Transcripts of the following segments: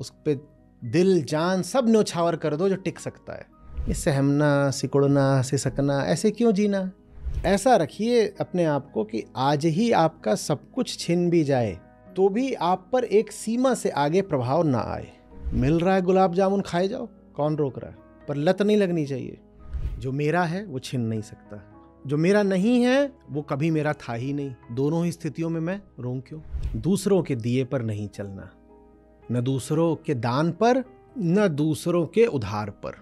उस पर दिल जान सब न्योछावर कर दो जो टिक सकता है ये सहमना सिकुड़ना सिसकना ऐसे क्यों जीना ऐसा रखिए अपने आप को कि आज ही आपका सब कुछ छिन भी जाए तो भी आप पर एक सीमा से आगे प्रभाव ना आए मिल रहा है गुलाब जामुन खाए जाओ कौन रोक रहा है पर लत नहीं लगनी चाहिए जो मेरा है वो छिन नहीं सकता जो मेरा नहीं है वो कभी मेरा था ही नहीं दोनों ही स्थितियों में मैं रों क्यों दूसरों के दिए पर नहीं चलना न दूसरों के दान पर न दूसरों के उधार पर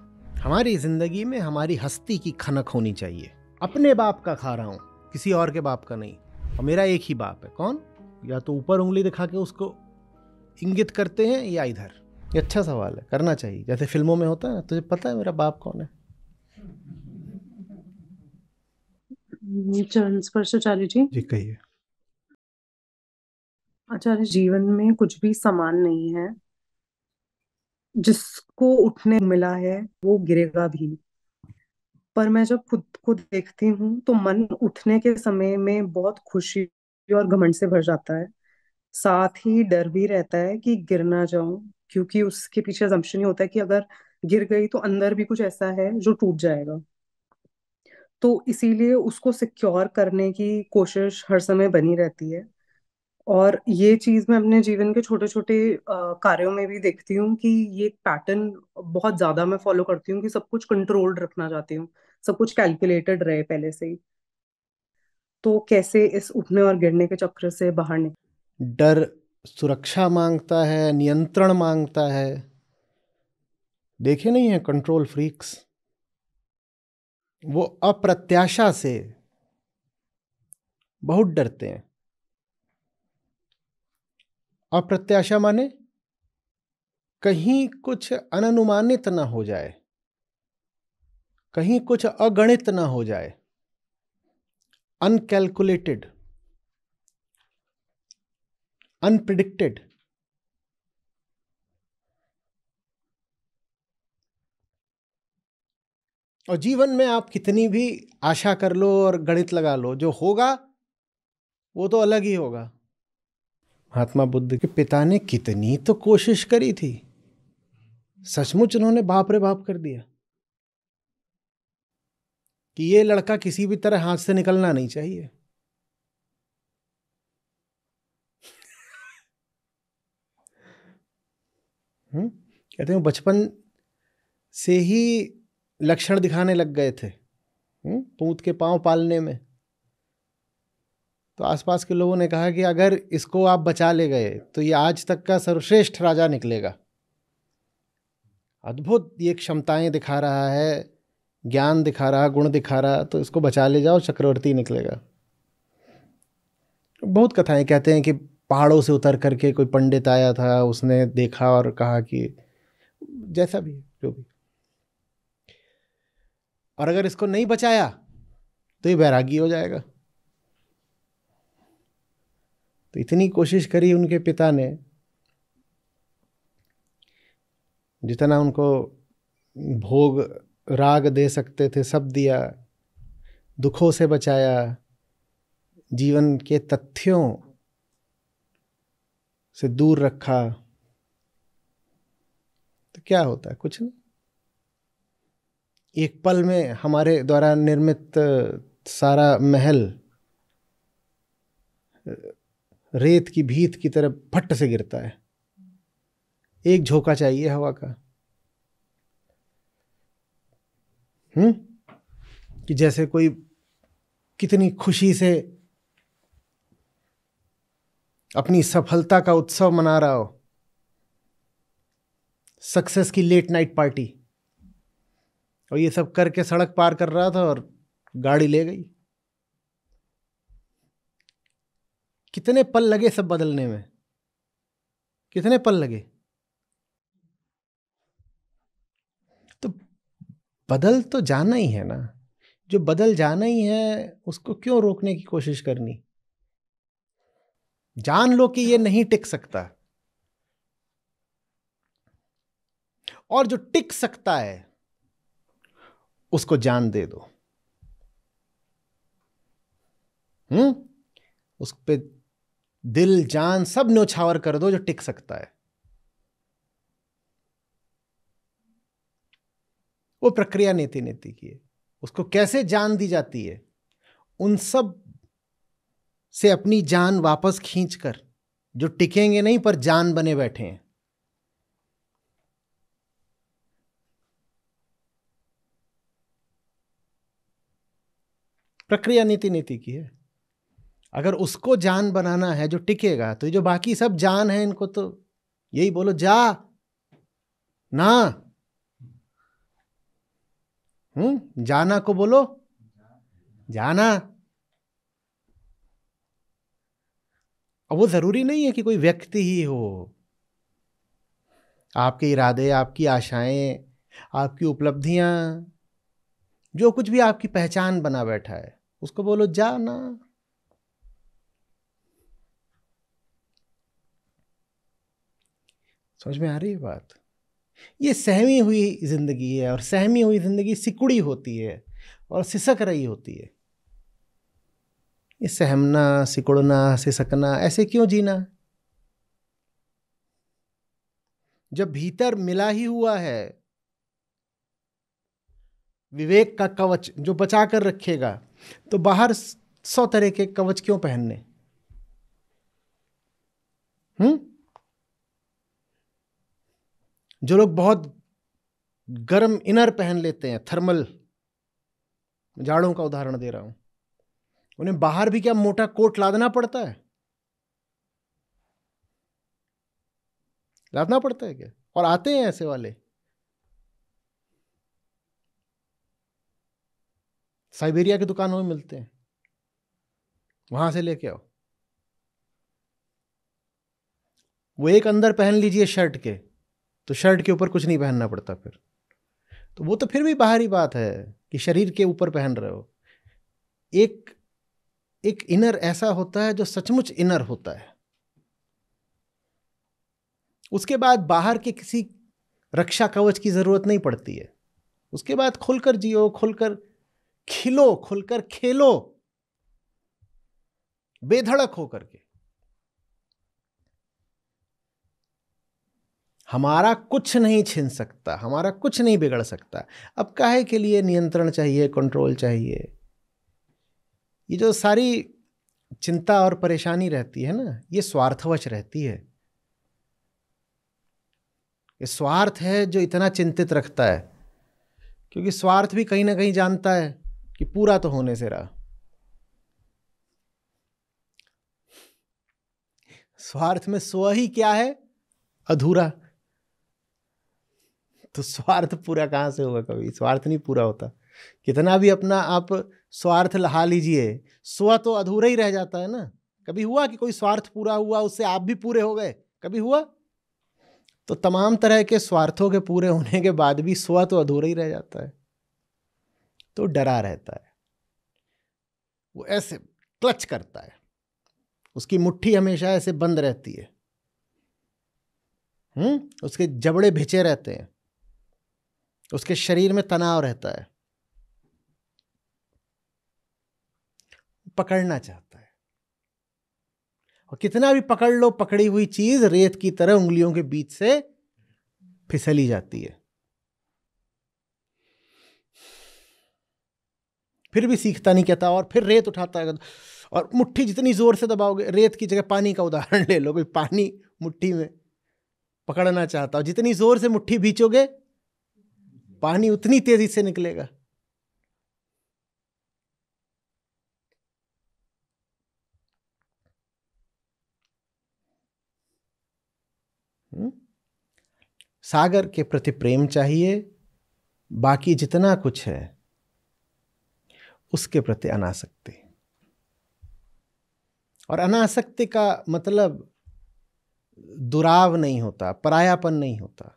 हमारी ज़िंदगी में हमारी हस्ती की खनक होनी चाहिए अपने बाप का खा रहा हूँ किसी और के बाप का नहीं और मेरा एक ही बाप है कौन या तो ऊपर उंगली दिखा के उसको इंगित करते हैं या इधर ये अच्छा सवाल है करना चाहिए जैसे फिल्मों में होता है तुझे पता है मेरा बाप कौन है चरण स्पर्श जी कहिए आचार्य जीवन में कुछ भी समान नहीं है जिसको उठने मिला है वो गिरेगा भी पर मैं जब खुद को देखती हूँ तो मन उठने के समय में बहुत खुशी और घमंड से भर जाता है साथ ही डर भी रहता है कि गिर ना जाऊं क्योंकि उसके पीछे जमशन ये होता है कि अगर गिर गई तो अंदर भी कुछ ऐसा है जो टूट जाएगा तो इसीलिए उसको सिक्योर करने की कोशिश हर समय बनी रहती है और ये चीज मैं अपने जीवन के छोटे छोटे कार्यों में भी देखती हूँ कि ये पैटर्न बहुत ज्यादा मैं फॉलो करती हूँ कि सब कुछ कंट्रोल्ड रखना चाहती हूँ सब कुछ कैलकुलेटेड रहे पहले से ही तो कैसे इस उठने और गिरने के चक्र से बाहर निकल डर सुरक्षा मांगता है नियंत्रण मांगता है देखे नहीं है कंट्रोल फ्रीक्स वो अप्रत्याशा से बहुत डरते हैं अप्रत्याशा माने कहीं कुछ अननुमानित ना हो जाए कहीं कुछ अगणित ना हो जाए अनकैलकुलेटेड अनप्रिडिक्टेड और जीवन में आप कितनी भी आशा कर लो और गणित लगा लो जो होगा वो तो अलग ही होगा महात्मा बुद्ध के पिता ने कितनी तो कोशिश करी थी सचमुच उन्होंने बाप रे बाप कर दिया कि ये लड़का किसी भी तरह हाथ से निकलना नहीं चाहिए हुँ? हम्म, कहते हैं बचपन से ही लक्षण दिखाने लग गए थे हम्म, पूत के पांव पालने में तो आसपास के लोगों ने कहा कि अगर इसको आप बचा ले गए तो ये आज तक का सर्वश्रेष्ठ राजा निकलेगा अद्भुत ये क्षमताएं दिखा रहा है ज्ञान दिखा रहा गुण दिखा रहा तो इसको बचा ले जाओ चक्रवर्ती निकलेगा बहुत कथाएं कहते हैं कि पहाड़ों से उतर करके कोई पंडित आया था उसने देखा और कहा कि जैसा भी जो भी और अगर इसको नहीं बचाया तो ये बैरागी हो जाएगा तो इतनी कोशिश करी उनके पिता ने जितना उनको भोग राग दे सकते थे सब दिया दुखों से बचाया जीवन के तथ्यों से दूर रखा तो क्या होता है कुछ नहीं एक पल में हमारे द्वारा निर्मित सारा महल रेत की भीत की तरह फट से गिरता है एक झोंका चाहिए हवा का हम्म कि जैसे कोई कितनी खुशी से अपनी सफलता का उत्सव मना रहा हो सक्सेस की लेट नाइट पार्टी और ये सब करके सड़क पार कर रहा था और गाड़ी ले गई कितने पल लगे सब बदलने में कितने पल लगे तो बदल तो जाना ही है ना जो बदल जाना ही है उसको क्यों रोकने की कोशिश करनी जान लो कि ये नहीं टिक सकता और जो टिक सकता है उसको जान दे दो हम्म उस पर दिल जान सब न्योछावर कर दो जो टिक सकता है वो प्रक्रिया नीति नीति की है उसको कैसे जान दी जाती है उन सब से अपनी जान वापस खींचकर जो टिकेंगे नहीं पर जान बने बैठे हैं प्रक्रिया नीति नीति की है अगर उसको जान बनाना है जो टिकेगा तो ये जो बाकी सब जान है इनको तो यही बोलो जा ना हम्म जाना को बोलो जाना अब वो ज़रूरी नहीं है कि कोई व्यक्ति ही हो आपके इरादे आपकी आशाएं आपकी उपलब्धियां जो कुछ भी आपकी पहचान बना बैठा है उसको बोलो जा ना समझ में आ रही है बात ये सहमी हुई ज़िंदगी है और सहमी हुई ज़िंदगी सिकुड़ी होती है और सिसक रही होती है ये सहमना सिकुड़ना सिसकना ऐसे क्यों जीना जब भीतर मिला ही हुआ है विवेक का कवच जो बचा कर रखेगा तो बाहर सौ तरह के कवच क्यों पहनने हम्म जो लोग बहुत गर्म इनर पहन लेते हैं थर्मल जाड़ों का उदाहरण दे रहा हूं उन्हें बाहर भी क्या मोटा कोट लादना पड़ता है लादना पड़ता है क्या और आते हैं ऐसे वाले साइबेरिया की दुकानों में मिलते हैं वहां से लेके आओ वो एक अंदर पहन लीजिए शर्ट के तो शर्ट के ऊपर कुछ नहीं पहनना पड़ता फिर तो वो तो फिर भी बाहरी बात है कि शरीर के ऊपर पहन रहे हो एक एक इनर ऐसा होता है जो सचमुच इनर होता है उसके बाद बाहर के किसी रक्षा कवच की ज़रूरत नहीं पड़ती है उसके बाद खुलकर जियो खुलकर खिलो खुलकर खेलो बेधड़क होकर के हमारा कुछ नहीं छिन सकता हमारा कुछ नहीं बिगड़ सकता अब काहे के लिए नियंत्रण चाहिए कंट्रोल चाहिए ये जो सारी चिंता और परेशानी रहती है ना ये स्वार्थवश रहती है ये स्वार्थ है जो इतना चिंतित रखता है क्योंकि स्वार्थ भी कहीं ना कहीं जानता है कि पूरा तो होने से रहा स्वार्थ में स्व ही क्या है अधूरा तो स्वार्थ पूरा कहाँ से होगा कभी स्वार्थ नहीं पूरा होता कितना भी अपना आप स्वार्थ लहा लीजिए स्व तो अधूरा ही रह जाता है ना कभी हुआ कि कोई स्वार्थ पूरा हुआ उससे आप भी पूरे हो गए कभी हुआ तो तमाम तरह के स्वार्थों के पूरे होने के बाद भी स्व तो अधूरा ही रह जाता है तो डरा रहता है वो ऐसे क्लच करता है उसकी मुट्ठी हमेशा ऐसे बंद रहती है हम्म उसके जबड़े भिचे रहते हैं उसके शरीर में तनाव रहता है पकड़ना चाहता है और कितना भी पकड़ लो पकड़ी हुई चीज रेत की तरह उंगलियों के बीच से फिसली जाती है फिर भी सीखता नहीं कहता और फिर रेत उठाता है और मुट्ठी जितनी जोर से दबाओगे रेत की जगह पानी का उदाहरण ले लो कोई पानी मुट्ठी में पकड़ना चाहता हो जितनी जोर से मुट्ठी बीचोगे पानी उतनी तेजी से निकलेगा हम्म? सागर के प्रति प्रेम चाहिए बाकी जितना कुछ है उसके प्रति अनासक्ति और अनासक्ति का मतलब दुराव नहीं होता परायापन नहीं होता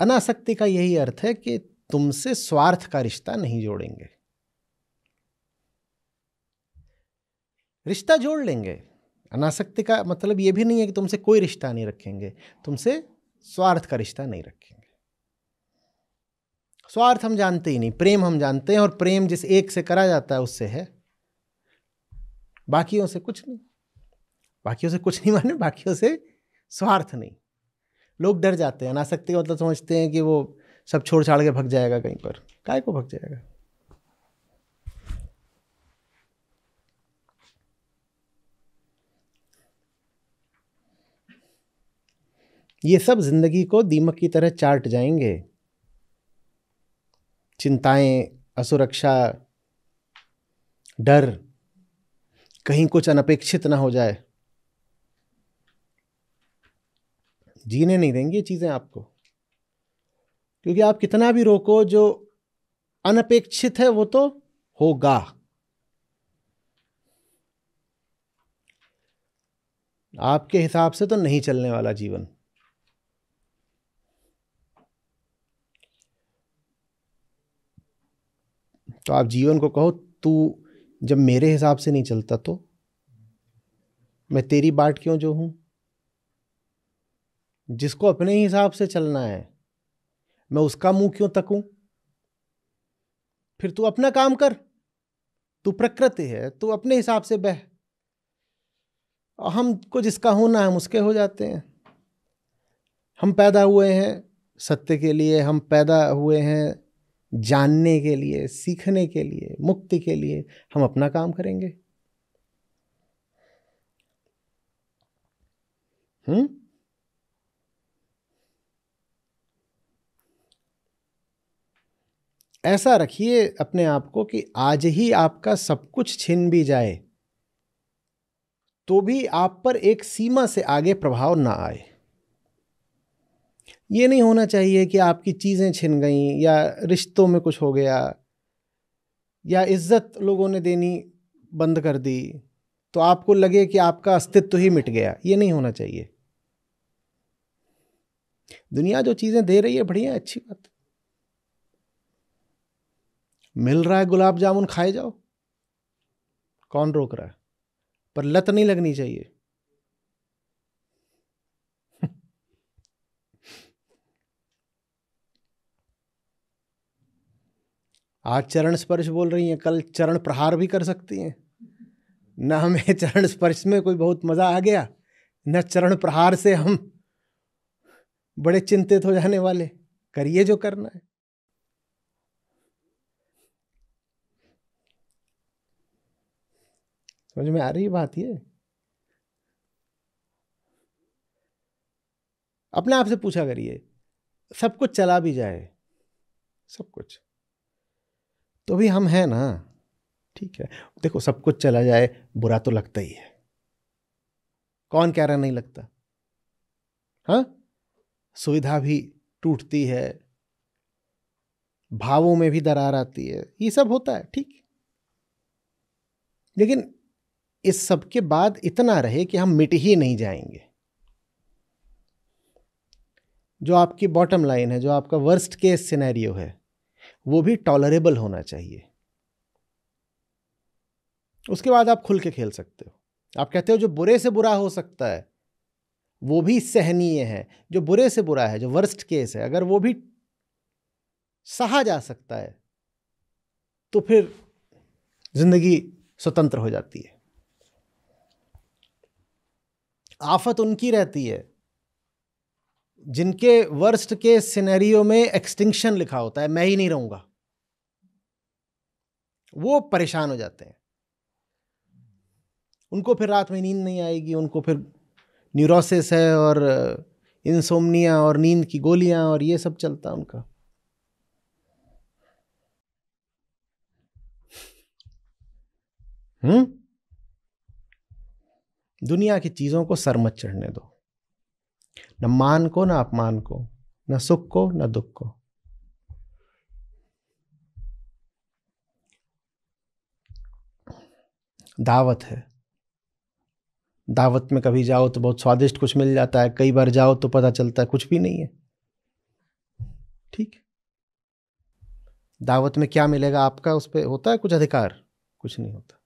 अनासक्ति का यही अर्थ है कि तुमसे स्वार्थ का रिश्ता नहीं जोड़ेंगे रिश्ता जोड़ लेंगे अनासक्ति का मतलब यह भी नहीं है कि तुमसे कोई रिश्ता नहीं रखेंगे तुमसे स्वार्थ का रिश्ता नहीं रखेंगे स्वार्थ हम जानते ही नहीं प्रेम हम जानते हैं और प्रेम जिस एक से करा जाता है उससे है बाकियों से कुछ नहीं बाकियों से कुछ नहीं माने बाकियों से स्वार्थ नहीं लोग डर जाते हैं अनासक्ति का मतलब समझते हैं कि वो सब छोड़ छाड़ के भग जाएगा कहीं पर काय को भग जाएगा ये सब जिंदगी को दीमक की तरह चाट जाएंगे चिंताएं असुरक्षा डर कहीं कुछ अनपेक्षित ना हो जाए जीने नहीं देंगी ये चीज़ें आपको क्योंकि आप कितना भी रोको जो अनपेक्षित है वो तो होगा आपके हिसाब से तो नहीं चलने वाला जीवन तो आप जीवन को कहो तू जब मेरे हिसाब से नहीं चलता तो मैं तेरी बाट क्यों जो हूं जिसको अपने हिसाब से चलना है मैं उसका मुंह क्यों तकूं फिर तू अपना काम कर तू प्रकृति है तू अपने हिसाब से बह हम हमको जिसका होना है हम उसके हो जाते हैं हम पैदा हुए हैं सत्य के लिए हम पैदा हुए हैं जानने के लिए सीखने के लिए मुक्ति के लिए हम अपना काम करेंगे हम्म ऐसा रखिए अपने आप को कि आज ही आपका सब कुछ छिन भी जाए तो भी आप पर एक सीमा से आगे प्रभाव ना आए ये नहीं होना चाहिए कि आपकी चीज़ें छिन गईं या रिश्तों में कुछ हो गया या इज्जत लोगों ने देनी बंद कर दी तो आपको लगे कि आपका अस्तित्व ही मिट गया ये नहीं होना चाहिए दुनिया जो चीज़ें दे रही है बढ़िया अच्छी बात मिल रहा है गुलाब जामुन खाए जाओ कौन रोक रहा है पर लत नहीं लगनी चाहिए आज चरण स्पर्श बोल रही हैं कल चरण प्रहार भी कर सकती हैं न हमें चरण स्पर्श में कोई बहुत मज़ा आ गया न चरण प्रहार से हम बड़े चिंतित हो जाने वाले करिए जो करना है समझ में आ रही है बात ये अपने आप से पूछा करिए सब कुछ चला भी जाए सब कुछ तो भी हम हैं ना ठीक है देखो सब कुछ चला जाए बुरा तो लगता ही है कौन कह रहा नहीं लगता हाँ सुविधा भी टूटती है भावों में भी दरार आती है ये सब होता है ठीक लेकिन इस सब के बाद इतना रहे कि हम मिट ही नहीं जाएंगे जो आपकी बॉटम लाइन है जो आपका वर्स्ट केस सिनेरियो है वो भी टॉलरेबल होना चाहिए उसके बाद आप खुल के खेल सकते हो आप कहते हो जो बुरे से बुरा हो सकता है वो भी सहनीय है जो बुरे से बुरा है जो वर्स्ट केस है अगर वो भी सहा जा सकता है तो फिर जिंदगी स्वतंत्र हो जाती है आफत उनकी रहती है जिनके वर्स्ट के सिनेरियो में एक्सटिंक्शन लिखा होता है मैं ही नहीं रहूंगा वो परेशान हो जाते हैं उनको फिर रात में नींद नहीं आएगी उनको फिर न्यूरोसिस है और इंसोमनिया uh, और नींद की गोलियां और ये सब चलता है उनका हम्म दुनिया की चीज़ों को सर मत चढ़ने दो न मान को ना अपमान को न सुख को न दुख को दावत है दावत में कभी जाओ तो बहुत स्वादिष्ट कुछ मिल जाता है कई बार जाओ तो पता चलता है कुछ भी नहीं है ठीक दावत में क्या मिलेगा आपका उस पर होता है कुछ अधिकार कुछ नहीं होता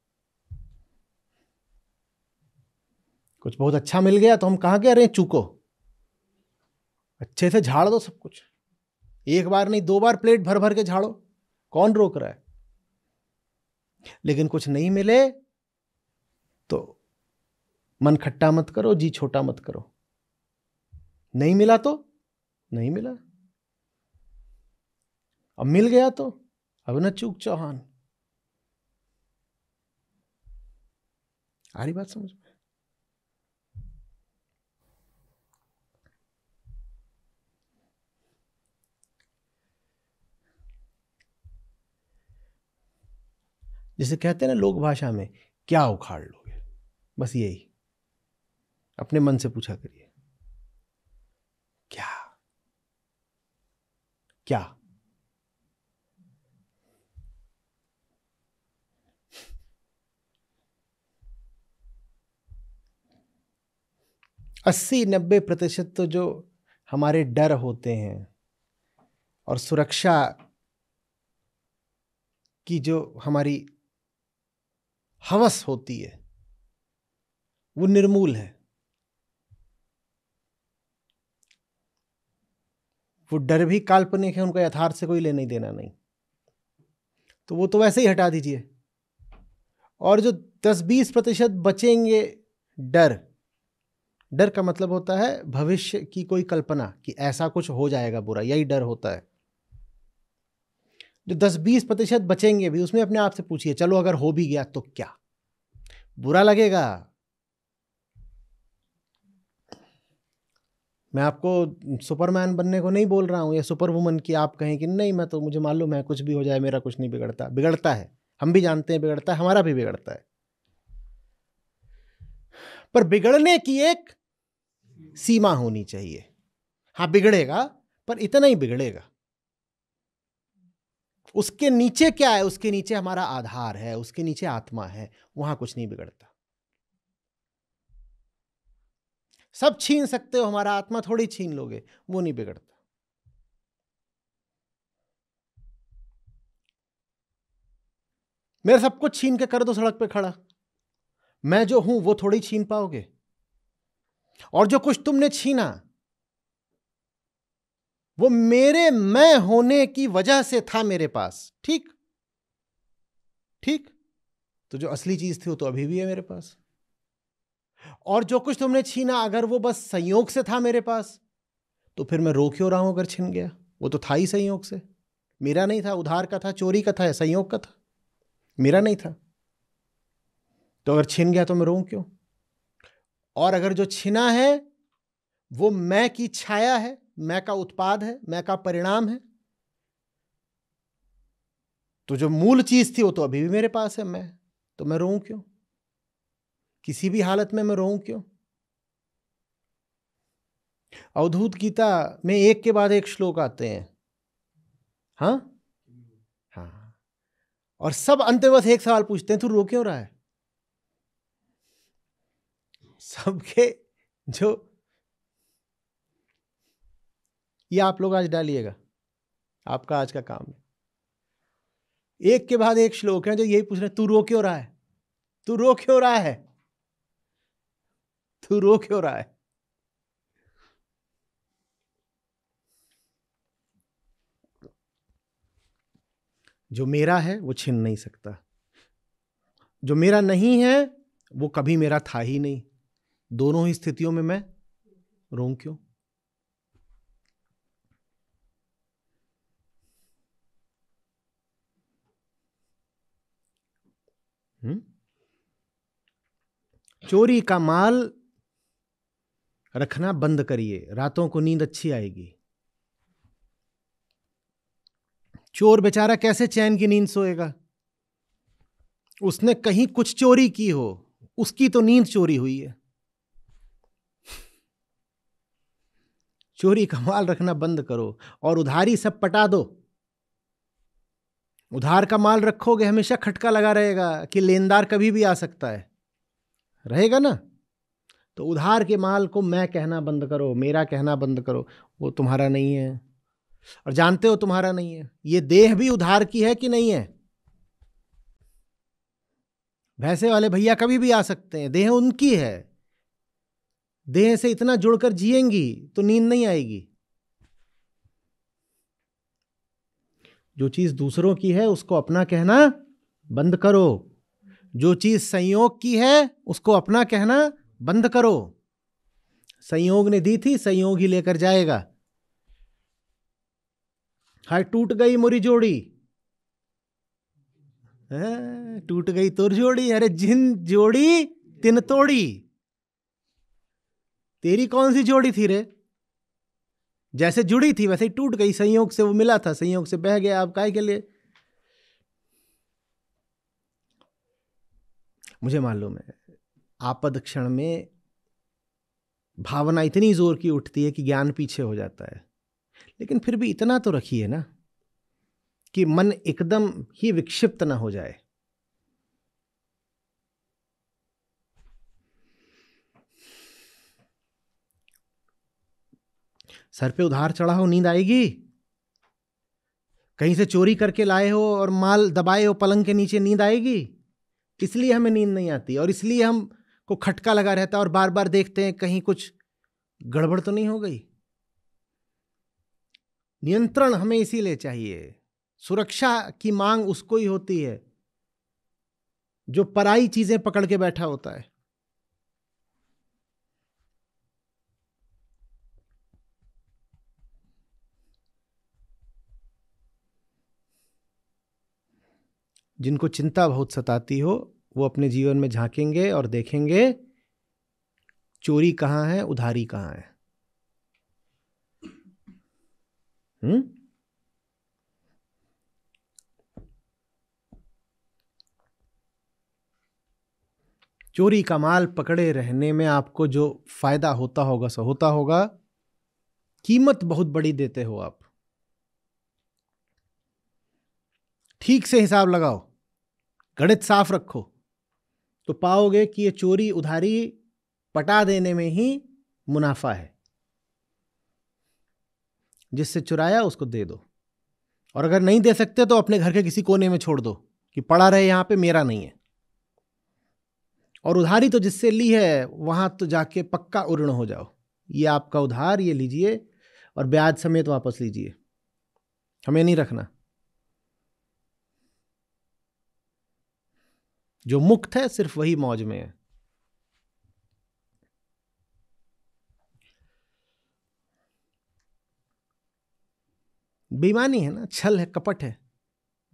कुछ बहुत अच्छा मिल गया तो हम कहाँ गए अरे चूको अच्छे से झाड़ दो सब कुछ एक बार नहीं दो बार प्लेट भर भर के झाड़ो कौन रोक रहा है लेकिन कुछ नहीं मिले तो मन खट्टा मत करो जी छोटा मत करो नहीं मिला तो नहीं मिला अब मिल गया तो अब ना चूक चौहान आ रही बात समझ में जिसे कहते हैं ना लोक भाषा में क्या उखाड़ लोगे बस यही अपने मन से पूछा करिए क्या क्या अस्सी नब्बे प्रतिशत तो जो हमारे डर होते हैं और सुरक्षा की जो हमारी हवस होती है वो निर्मूल है वो डर भी काल्पनिक है उनका यथार्थ से कोई लेने ही देना नहीं तो वो तो वैसे ही हटा दीजिए और जो 10-20 प्रतिशत बचेंगे डर डर का मतलब होता है भविष्य की कोई कल्पना कि ऐसा कुछ हो जाएगा बुरा यही डर होता है जो 10-20 प्रतिशत बचेंगे भी उसमें अपने आप से पूछिए चलो अगर हो भी गया तो क्या बुरा लगेगा मैं आपको सुपरमैन बनने को नहीं बोल रहा हूँ या सुपर वुमन की आप कहें कि नहीं मैं तो मुझे मालूम है कुछ भी हो जाए मेरा कुछ नहीं बिगड़ता बिगड़ता है हम भी जानते हैं बिगड़ता है हमारा भी बिगड़ता है पर बिगड़ने की एक सीमा होनी चाहिए हाँ बिगड़ेगा पर इतना ही बिगड़ेगा उसके नीचे क्या है उसके नीचे हमारा आधार है उसके नीचे आत्मा है वहां कुछ नहीं बिगड़ता सब छीन सकते हो हमारा आत्मा थोड़ी छीन लोगे वो नहीं बिगड़ता मेरा सब कुछ छीन के कर दो सड़क पे खड़ा मैं जो हूं वो थोड़ी छीन पाओगे और जो कुछ तुमने छीना वो मेरे मैं होने की वजह से था मेरे पास ठीक ठीक तो जो असली चीज थी वो तो अभी भी है मेरे पास और जो कुछ तुमने छीना अगर वो बस संयोग से था मेरे पास तो फिर मैं रो क्यों रहा हूं अगर छिन गया वो तो था ही संयोग से मेरा नहीं था उधार का था चोरी का था संयोग का था मेरा नहीं था तो अगर छिन गया तो मैं रो क्यों और अगर जो छिना है वो मैं की छाया है मैं का उत्पाद है मैं का परिणाम है तो जो मूल चीज थी वो तो अभी भी मेरे पास है मैं तो मैं रोऊं क्यों किसी भी हालत में मैं रोऊं क्यों अवधूत गीता में एक के बाद एक श्लोक आते हैं हाँ हाँ और सब अंत में बस एक सवाल पूछते हैं तू रो क्यों रहा है सबके जो ये आप लोग आज डालिएगा आपका आज का काम है एक के बाद एक श्लोक है जो यही पूछ रहे तू रो क्यों रहा है तू रो क्यों रहा है तू रो क्यों रहा है जो मेरा है वो छिन नहीं सकता जो मेरा नहीं है वो कभी मेरा था ही नहीं दोनों ही स्थितियों में मैं रो क्यों चोरी का माल रखना बंद करिए रातों को नींद अच्छी आएगी चोर बेचारा कैसे चैन की नींद सोएगा उसने कहीं कुछ चोरी की हो उसकी तो नींद चोरी हुई है चोरी का माल रखना बंद करो और उधारी सब पटा दो उधार का माल रखोगे हमेशा खटका लगा रहेगा कि लेनदार कभी भी आ सकता है रहेगा ना तो उधार के माल को मैं कहना बंद करो मेरा कहना बंद करो वो तुम्हारा नहीं है और जानते हो तुम्हारा नहीं है ये देह भी उधार की है कि नहीं है वैसे वाले भैया कभी भी आ सकते हैं देह उनकी है देह से इतना जुड़कर जिएंगी तो नींद नहीं आएगी जो चीज दूसरों की है उसको अपना कहना बंद करो जो चीज़ संयोग की है उसको अपना कहना बंद करो संयोग ने दी थी संयोग ही लेकर जाएगा हाय टूट गई मुरी जोड़ी हाँ, टूट गई तुर जोड़ी अरे जिन जोड़ी तिन तोड़ी तेरी कौन सी जोड़ी थी रे जैसे जुड़ी थी वैसे ही टूट गई संयोग से वो मिला था संयोग से बह गया आप काय के लिए मुझे मालूम है आपद क्षण में भावना इतनी ज़ोर की उठती है कि ज्ञान पीछे हो जाता है लेकिन फिर भी इतना तो रखिए ना कि मन एकदम ही विक्षिप्त ना हो जाए सर पे उधार चढ़ा हो नींद आएगी कहीं से चोरी करके लाए हो और माल दबाए हो पलंग के नीचे नींद आएगी इसलिए हमें नींद नहीं आती और इसलिए हम को खटका लगा रहता है और बार बार देखते हैं कहीं कुछ गड़बड़ तो नहीं हो गई नियंत्रण हमें इसीलिए चाहिए सुरक्षा की मांग उसको ही होती है जो पराई चीजें पकड़ के बैठा होता है जिनको चिंता बहुत सताती हो वो अपने जीवन में झांकेंगे और देखेंगे चोरी कहाँ है उधारी कहाँ है हुँ? हम्म? चोरी का माल पकड़े रहने में आपको जो फायदा होता होगा सो होता होगा कीमत बहुत बड़ी देते हो आप ठीक से हिसाब लगाओ गणित साफ रखो तो पाओगे कि ये चोरी उधारी पटा देने में ही मुनाफा है जिससे चुराया उसको दे दो और अगर नहीं दे सकते तो अपने घर के किसी कोने में छोड़ दो कि पड़ा रहे यहां पे मेरा नहीं है और उधारी तो जिससे ली है वहां तो जाके पक्का उर्ण हो जाओ ये आपका उधार ये लीजिए और ब्याज समेत वापस लीजिए हमें नहीं रखना जो मुक्त है सिर्फ वही मौज में है बेईमानी है ना छल है कपट है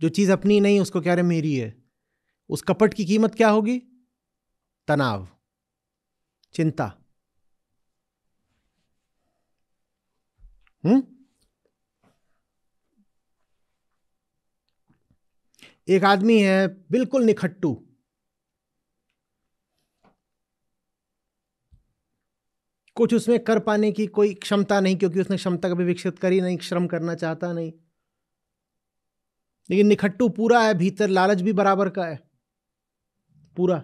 जो चीज़ अपनी नहीं उसको कह रहे मेरी है उस कपट की कीमत क्या होगी तनाव चिंता हम्म एक आदमी है बिल्कुल निखट्टू कुछ उसमें कर पाने की कोई क्षमता नहीं क्योंकि उसने क्षमता कभी विकसित करी नहीं श्रम करना चाहता नहीं लेकिन निखट्टू पूरा है भीतर लालच भी बराबर का है पूरा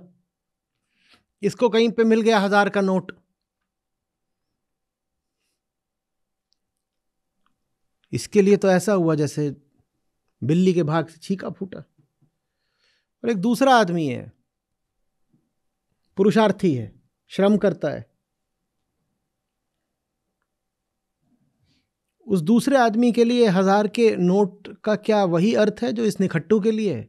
इसको कहीं पे मिल गया हजार का नोट इसके लिए तो ऐसा हुआ जैसे बिल्ली के भाग से छीका फूटा और एक दूसरा आदमी है पुरुषार्थी है श्रम करता है उस दूसरे आदमी के लिए हज़ार के नोट का क्या वही अर्थ है जो इस निखट्टू के लिए है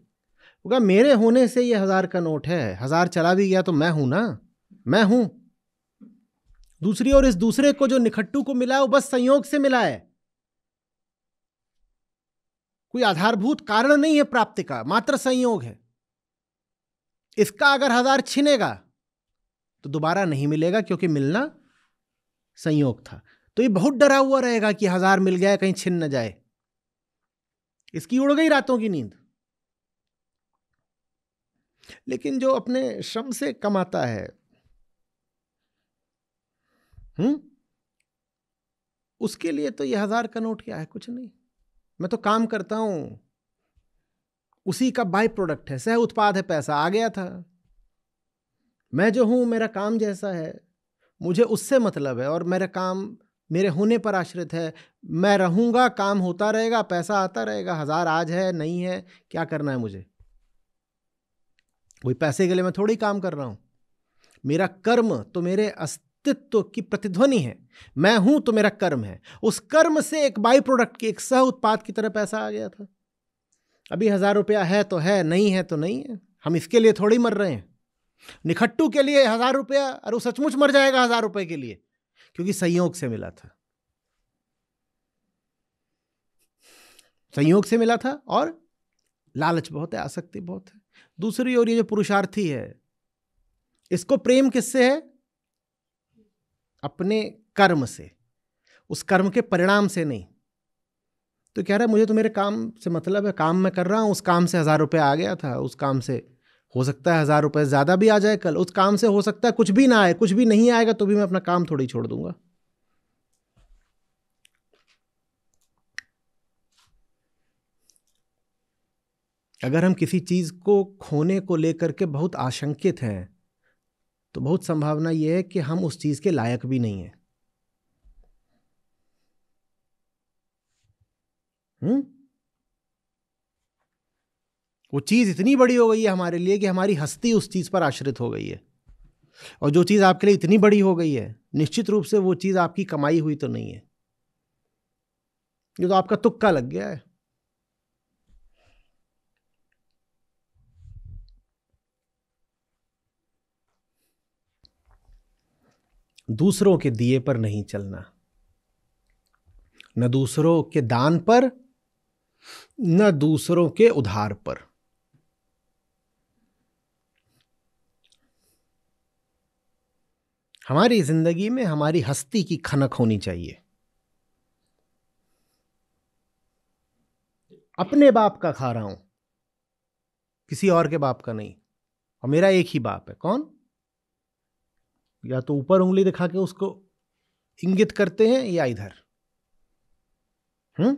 वो कहा मेरे होने से ये हज़ार का नोट है हज़ार चला भी गया तो मैं हूं ना मैं हूं दूसरी और इस दूसरे को जो निखट्टू को मिला है वो बस संयोग से मिला है कोई आधारभूत कारण नहीं है प्राप्ति का मात्र संयोग है इसका अगर हज़ार छिनेगा तो दोबारा नहीं मिलेगा क्योंकि मिलना संयोग था तो ये बहुत डरा हुआ रहेगा कि हज़ार मिल गया कहीं छिन न जाए इसकी उड़ गई रातों की नींद लेकिन जो अपने श्रम से कमाता है हुँ? हम्म? उसके लिए तो ये हज़ार का नोट क्या है कुछ नहीं मैं तो काम करता हूं उसी का बाय प्रोडक्ट है सह उत्पाद है पैसा आ गया था मैं जो हूं मेरा काम जैसा है मुझे उससे मतलब है और मेरा काम मेरे होने पर आश्रित है मैं रहूँगा काम होता रहेगा पैसा आता रहेगा हज़ार आज है नहीं है क्या करना है मुझे कोई पैसे के लिए मैं थोड़ी काम कर रहा हूँ मेरा कर्म तो मेरे अस्तित्व की प्रतिध्वनि है मैं हूँ तो मेरा कर्म है उस कर्म से एक बाई प्रोडक्ट की एक सह उत्पाद की तरह पैसा आ गया था अभी हज़ार रुपया है तो है नहीं है तो नहीं है हम इसके लिए थोड़ी मर रहे हैं निखट्टू के लिए हज़ार रुपया अरे सचमुच मर जाएगा हज़ार रुपये के लिए क्योंकि संयोग से मिला था संयोग से मिला था और लालच बहुत है आसक्ति बहुत है दूसरी ओर ये जो पुरुषार्थी है इसको प्रेम किससे है अपने कर्म से उस कर्म के परिणाम से नहीं तो कह रहा है मुझे तो मेरे काम से मतलब है काम मैं कर रहा हूं उस काम से हज़ार रुपये आ गया था उस काम से हो सकता है हज़ार रुपए ज़्यादा भी आ जाए कल उस काम से हो सकता है कुछ भी ना आए कुछ भी नहीं आएगा तो भी मैं अपना काम थोड़ी छोड़ दूंगा अगर हम किसी चीज़ को खोने को लेकर के बहुत आशंकित हैं तो बहुत संभावना यह है कि हम उस चीज़ के लायक भी नहीं है हुँ? हम्म? वो चीज़ इतनी बड़ी हो गई है हमारे लिए कि हमारी हस्ती उस चीज़ पर आश्रित हो गई है और जो चीज़ आपके लिए इतनी बड़ी हो गई है निश्चित रूप से वो चीज़ आपकी कमाई हुई तो नहीं है ये तो आपका तुक्का लग गया है दूसरों के दिए पर नहीं चलना न दूसरों के दान पर न दूसरों के उधार पर हमारी जिंदगी में हमारी हस्ती की खनक होनी चाहिए अपने बाप का खा रहा हूं किसी और के बाप का नहीं और मेरा एक ही बाप है कौन या तो ऊपर उंगली दिखा के उसको इंगित करते हैं या इधर हम्म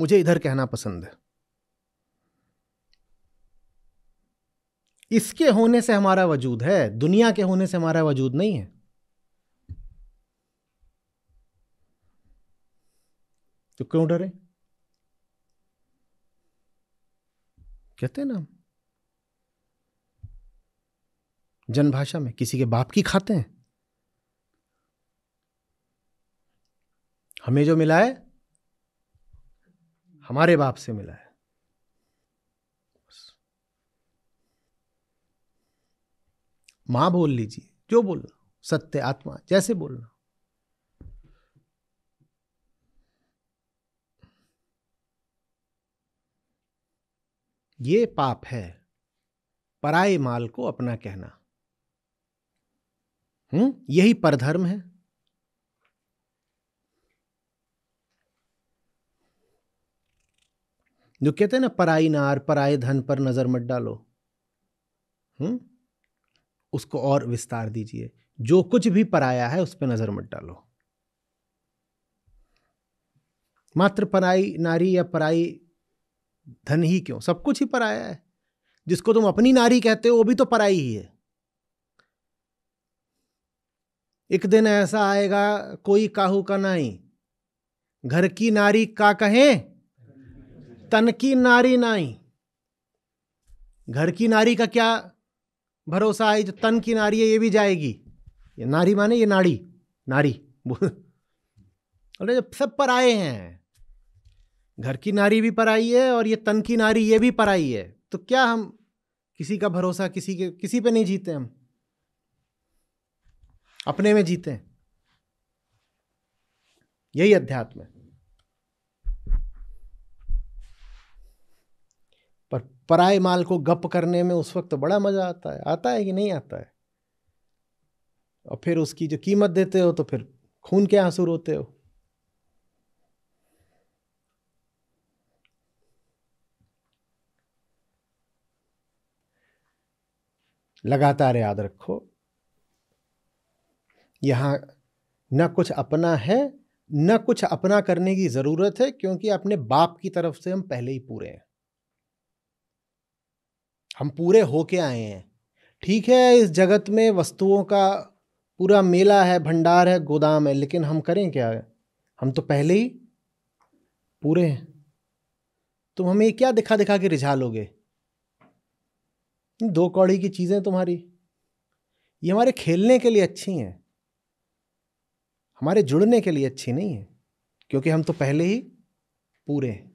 मुझे इधर कहना पसंद है इसके होने से हमारा वजूद है दुनिया के होने से हमारा वजूद नहीं है तो क्यों डरे कहते हैं ना जनभाषा में किसी के बाप की खाते हैं हमें जो मिला है हमारे बाप से मिला है मां बोल लीजिए जो बोलना सत्य आत्मा जैसे बोलना ये पाप है पराए माल को अपना कहना हम्म यही परधर्म है जो कहते हैं ना पराई नार पराए धन पर नजर मत डालो हम्म उसको और विस्तार दीजिए जो कुछ भी पराया है उस पर नज़र मत डालो मात्र पराई नारी या पराई धन ही क्यों सब कुछ ही पराया है जिसको तुम अपनी नारी कहते हो वो भी तो पराई ही है एक दिन ऐसा आएगा कोई काहू का नाई घर की नारी का कहें तन की नारी नाई घर की नारी का क्या भरोसा आई जो तन की नारी है ये भी जाएगी ये नारी माने ये नाड़ी नारी बोले जब सब पर आए हैं घर की नारी भी पर आई है और ये तन की नारी ये भी पर आई है तो क्या हम किसी का भरोसा किसी के किसी पे नहीं जीते हम अपने में जीते हैं यही अध्यात्म है पराए माल को गप करने में उस वक्त तो बड़ा मज़ा आता है आता है कि नहीं आता है और फिर उसकी जो कीमत देते हो तो फिर खून के आंसू रोते हो लगातार याद रखो यहां न कुछ अपना है न कुछ अपना करने की ज़रूरत है क्योंकि अपने बाप की तरफ से हम पहले ही पूरे हैं हम पूरे होके आए हैं ठीक है इस जगत में वस्तुओं का पूरा मेला है भंडार है गोदाम है लेकिन हम करें क्या हम तो पहले ही पूरे हैं तुम हमें क्या दिखा दिखा के रिझा लोगे दो कौड़ी की चीज़ें तुम्हारी ये हमारे खेलने के लिए अच्छी हैं हमारे जुड़ने के लिए अच्छी नहीं है क्योंकि हम तो पहले ही पूरे हैं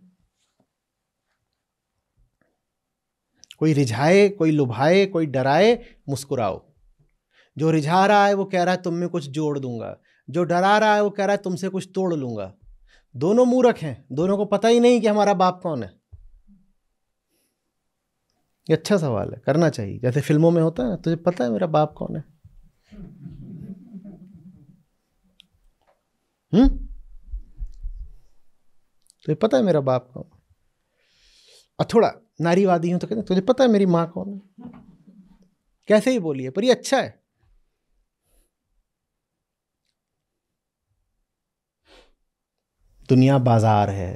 कोई रिझाए कोई लुभाए कोई डराए मुस्कुराओ जो रिझा रहा है वो कह रहा है तुम में कुछ जोड़ दूंगा जो डरा रहा है वो कह रहा है तुमसे कुछ तोड़ लूंगा दोनों मूर्ख हैं दोनों को पता ही नहीं कि हमारा बाप कौन है ये अच्छा सवाल है करना चाहिए जैसे फिल्मों में होता है तुझे पता है मेरा बाप कौन है हम्म तुझे पता है मेरा बाप कौन है और थोड़ा नारीवादी हूँ तो कहते तुझे पता है मेरी माँ कौन है कैसे ही बोली पर ये अच्छा है दुनिया बाजार है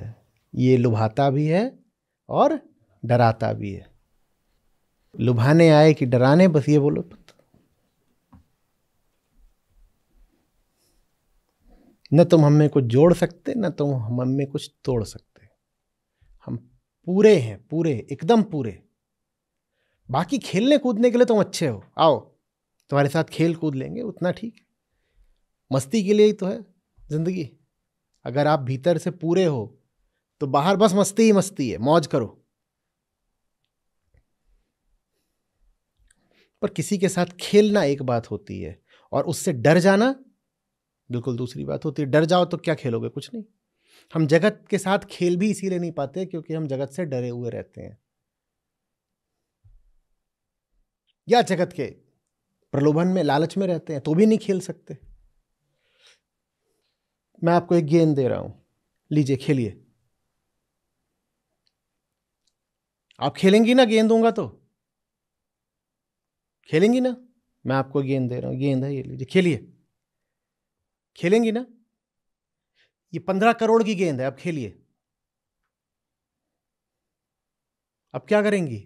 ये लुभाता भी है और डराता भी है लुभाने आए कि डराने बस ये बोलो न तुम हम में कुछ जोड़ सकते न तुम हम में कुछ तोड़ सकते हम पूरे हैं पूरे एकदम पूरे बाकी खेलने कूदने के लिए तुम अच्छे हो आओ तुम्हारे साथ खेल कूद लेंगे उतना ठीक मस्ती के लिए ही तो है ज़िंदगी अगर आप भीतर से पूरे हो तो बाहर बस मस्ती ही मस्ती है मौज करो पर किसी के साथ खेलना एक बात होती है और उससे डर जाना बिल्कुल दूसरी बात होती है डर जाओ तो क्या खेलोगे कुछ नहीं हम जगत के साथ खेल भी इसीलिए नहीं पाते क्योंकि हम जगत से डरे हुए रहते हैं या जगत के प्रलोभन में लालच में रहते हैं तो भी नहीं खेल सकते मैं आपको एक गेंद दे रहा हूं लीजिए खेलिए आप खेलेंगी ना गेंद दूंगा तो खेलेंगी ना मैं आपको गेंद दे रहा हूं गेंद है ये लीजिए खेलिए खेलेंगी ना ये पंद्रह करोड़ की गेंद है अब खेलिए अब क्या करेंगी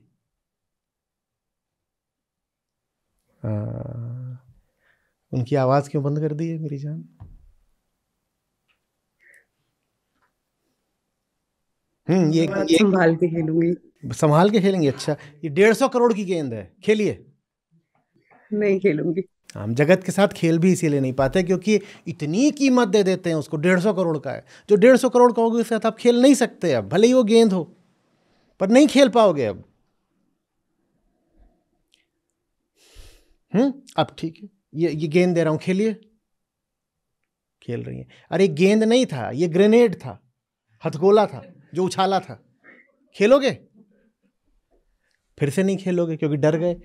आ, उनकी आवाज क्यों बंद कर दी है मेरी जान हम्म ये, ये संभाल के खेलूंगी संभाल के खेलेंगे अच्छा ये डेढ़ सौ करोड़ की गेंद है खेलिए नहीं खेलूंगी हम जगत के साथ खेल भी इसीलिए नहीं पाते क्योंकि इतनी कीमत दे देते हैं उसको डेढ़ सौ करोड़ का है जो डेढ़ सौ करोड़ का होगा उसके साथ आप खेल नहीं सकते अब भले ही वो गेंद हो पर नहीं खेल पाओगे अब हम्म अब ठीक है ये ये गेंद दे रहा हूं खेलिए खेल रही है अरे गेंद नहीं था ये ग्रेनेड था हथगोला था जो उछाला था खेलोगे फिर से नहीं खेलोगे क्योंकि डर गए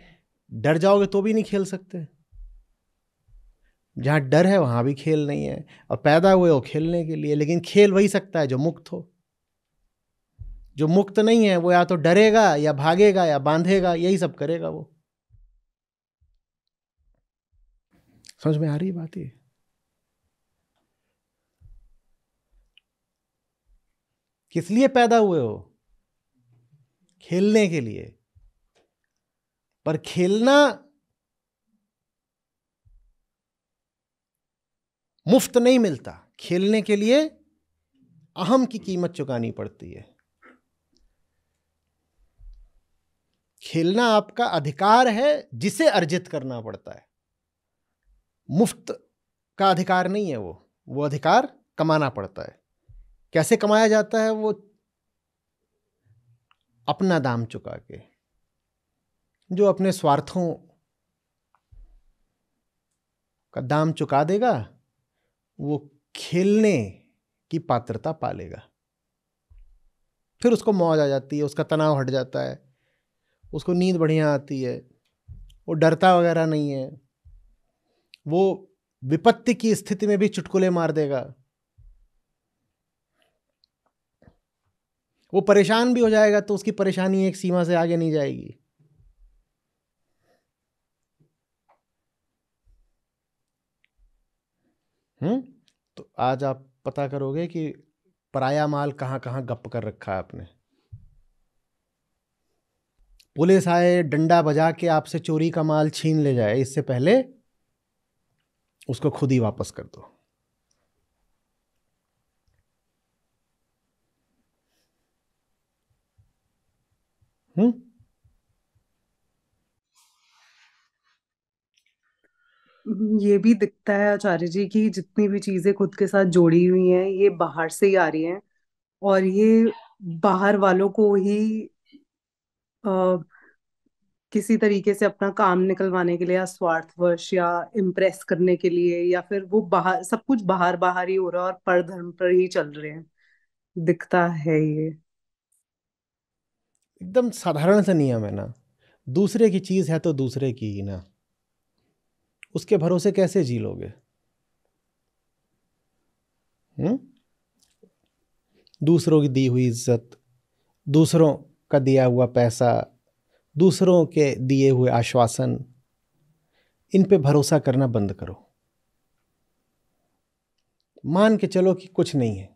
डर जाओगे तो भी नहीं खेल सकते जहाँ डर है वहाँ भी खेल नहीं है और पैदा हुए हो खेलने के लिए लेकिन खेल वही सकता है जो मुक्त हो जो मुक्त नहीं है वो या तो डरेगा या भागेगा या बांधेगा यही सब करेगा वो समझ में आ रही बात ये किस लिए पैदा हुए हो खेलने के लिए पर खेलना मुफ्त नहीं मिलता खेलने के लिए अहम की कीमत चुकानी पड़ती है खेलना आपका अधिकार है जिसे अर्जित करना पड़ता है मुफ्त का अधिकार नहीं है वो वो अधिकार कमाना पड़ता है कैसे कमाया जाता है वो अपना दाम चुका के जो अपने स्वार्थों का दाम चुका देगा वो खेलने की पात्रता पालेगा फिर उसको मौज आ जाती है उसका तनाव हट जाता है उसको नींद बढ़िया आती है वो डरता वगैरह नहीं है वो विपत्ति की स्थिति में भी चुटकुले मार देगा वो परेशान भी हो जाएगा तो उसकी परेशानी एक सीमा से आगे नहीं जाएगी हम्म तो आज आप पता करोगे कि पराया माल कहाँ कहाँ गप कर रखा है आपने पुलिस आए डंडा बजा के आपसे चोरी का माल छीन ले जाए इससे पहले उसको खुद ही वापस कर दो हम्म हम्म, ये भी दिखता है आचार्य जी की जितनी भी चीजें खुद के साथ जोड़ी हुई हैं ये बाहर से ही आ रही हैं और ये बाहर वालों को ही आ, किसी तरीके से अपना काम निकलवाने के लिए या स्वार्थवश या इम्प्रेस करने के लिए या फिर वो बाहर सब कुछ बाहर बाहर ही हो रहा है और पर धर्म पर ही चल रहे हैं दिखता है ये एकदम साधारण सा नियम है ना दूसरे की चीज है तो दूसरे की ही ना उसके भरोसे कैसे जी लोगे हम्म? दूसरों की दी हुई इज्जत दूसरों का दिया हुआ पैसा दूसरों के दिए हुए आश्वासन इन पे भरोसा करना बंद करो मान के चलो कि कुछ नहीं है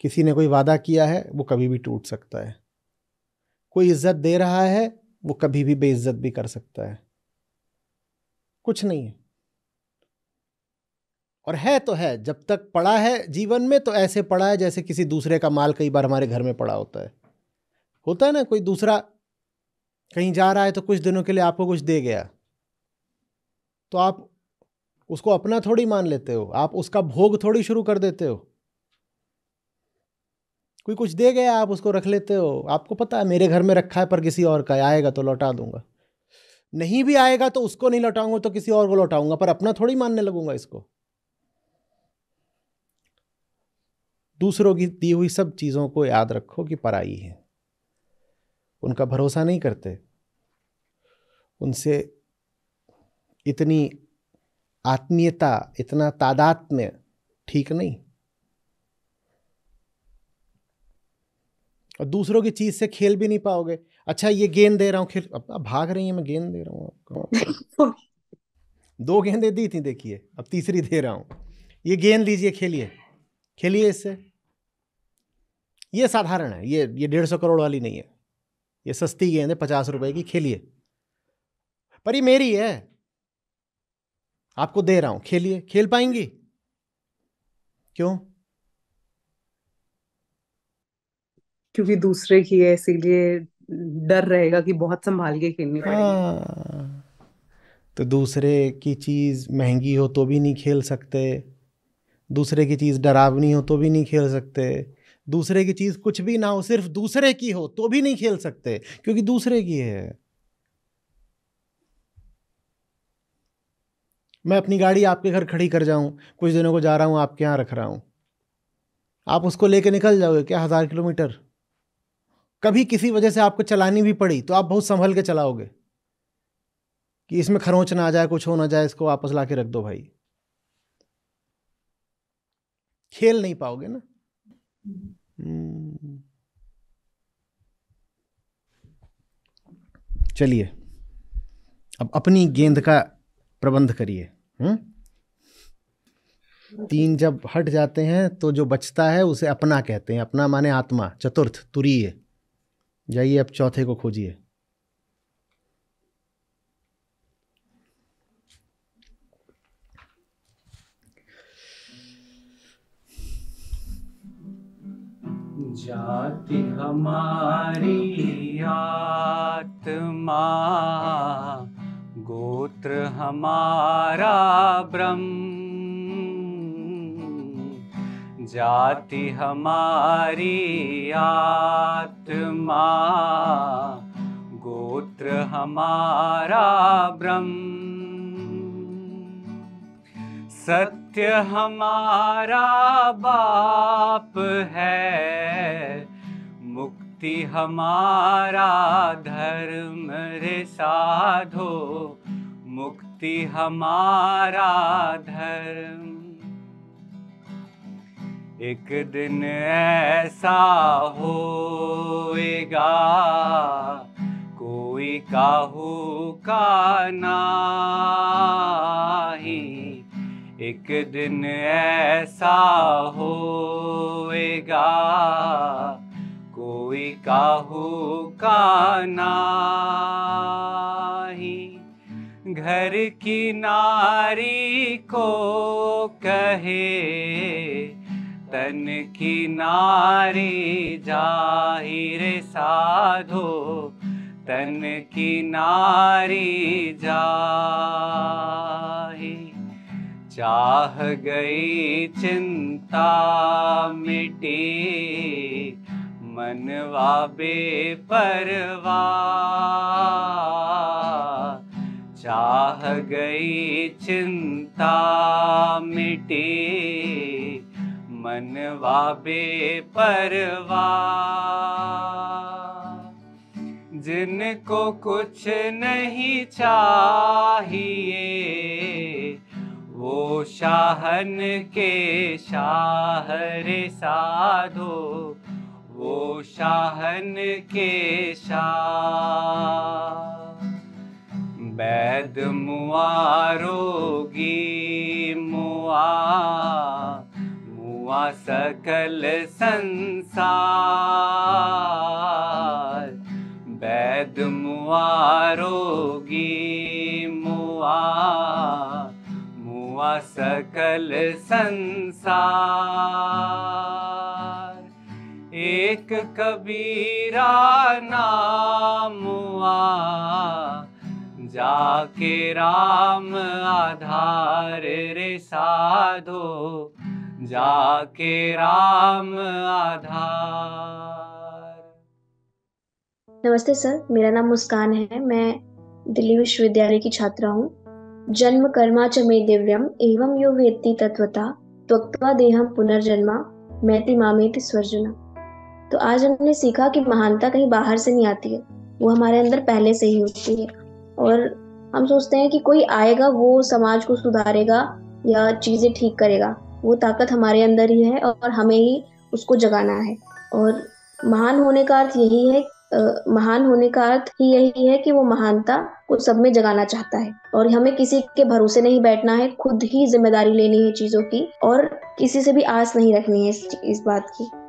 किसी ने कोई वादा किया है वो कभी भी टूट सकता है कोई इज्जत दे रहा है वो कभी भी बेइज्जत भी कर सकता है कुछ नहीं है और है तो है जब तक पड़ा है जीवन में तो ऐसे पड़ा है जैसे किसी दूसरे का माल कई बार हमारे घर में पड़ा होता है होता है ना कोई दूसरा कहीं जा रहा है तो कुछ दिनों के लिए आपको कुछ दे गया तो आप उसको अपना थोड़ी मान लेते हो आप उसका भोग थोड़ी शुरू कर देते हो कोई कुछ दे गया आप उसको रख लेते हो आपको पता है मेरे घर में रखा है पर किसी और का आएगा तो लौटा दूंगा नहीं भी आएगा तो उसको नहीं लौटाऊंगा तो किसी और को लौटाऊंगा पर अपना थोड़ी मानने लगूंगा इसको दूसरों की दी हुई सब चीज़ों को याद रखो कि पराई है उनका भरोसा नहीं करते उनसे इतनी आत्मीयता इतना तादात में ठीक नहीं और दूसरों की चीज़ से खेल भी नहीं पाओगे अच्छा ये गेंद दे रहा हूँ खेल अब भाग रही है मैं गेंद दे रहा हूँ दो गेंदे दी थी देखिए अब तीसरी दे रहा हूँ ये गेंद लीजिए खेलिए खेलिए इससे ये साधारण है ये ये डेढ़ सौ करोड़ वाली नहीं है ये सस्ती गेंद है पचास रुपए की खेलिए पर ये मेरी है आपको दे रहा हूं खेलिए खेल पाएंगी क्यों क्योंकि दूसरे की है इसीलिए डर रहेगा कि बहुत संभाल के खेलनी पड़ेगी हाँ, तो दूसरे की चीज़ महंगी हो तो भी नहीं खेल सकते दूसरे की चीज़ डरावनी हो तो भी नहीं खेल सकते दूसरे की चीज़ कुछ भी ना हो सिर्फ दूसरे की हो तो भी नहीं खेल सकते क्योंकि दूसरे की है मैं अपनी गाड़ी आपके घर खड़ी कर जाऊं कुछ दिनों को जा रहा हूं आपके यहाँ रख रहा हूं आप उसको लेके निकल जाओगे क्या हज़ार किलोमीटर कभी किसी वजह से आपको चलानी भी पड़ी तो आप बहुत संभल के चलाओगे कि इसमें खरोंच ना आ जाए कुछ हो ना जाए इसको वापस ला के रख दो भाई खेल नहीं पाओगे ना हम्म। चलिए अब अपनी गेंद का प्रबंध करिए हम्म। तीन जब हट जाते हैं तो जो बचता है उसे अपना कहते हैं अपना माने आत्मा चतुर्थ तुरीय जाइए अब चौथे को खोजिए जाति हमारी आत्मा गोत्र हमारा ब्रह्म जाति हमारी आत्मा गोत्र हमारा ब्रह्म सत्य हमारा बाप है मुक्ति हमारा धर्म रे साधो मुक्ति हमारा धर्म एक दिन ऐसा होएगा कोई काहू का नाही एक दिन ऐसा होएगा कोई काहू का नाही घर की नारी को कहे तन की नारी जाहिर साधो तन की नारी जा चाह गई चिंता मिटी मनवा बेपरवा चाह गई चिंता मिटी मनवा बे परवा जिनको कुछ नहीं चाहिए वो शाहन के शाहरे साधो वो शाहन के शाह मुआ रोगी मुआ हुआ सकल संसार वैद रोगी मुआ मुआ सकल संसार एक कबीरा नाम मुआ जाके राम आधार रे साधो जाके राम आधार नमस्ते सर मेरा नाम मुस्कान है मैं दिल्ली विश्वविद्यालय की छात्रा हूँ जन्म कर्मा च मे दिव्यम एवं यो वेत्ति तत्वता त्वक्त्वा देहम पुनर्जन्मा मैति मामेति स्वर्जुना तो आज हमने सीखा कि महानता कहीं बाहर से नहीं आती है वो हमारे अंदर पहले से ही होती है और हम सोचते हैं कि कोई आएगा वो समाज को सुधारेगा या चीज़ें ठीक करेगा वो ताकत हमारे अंदर ही है और हमें ही उसको जगाना है और महान होने का अर्थ यही है महान होने का अर्थ ही यही है कि वो महानता को सब में जगाना चाहता है और हमें किसी के भरोसे नहीं बैठना है खुद ही जिम्मेदारी लेनी है चीजों की और किसी से भी आस नहीं रखनी है इस, इस बात की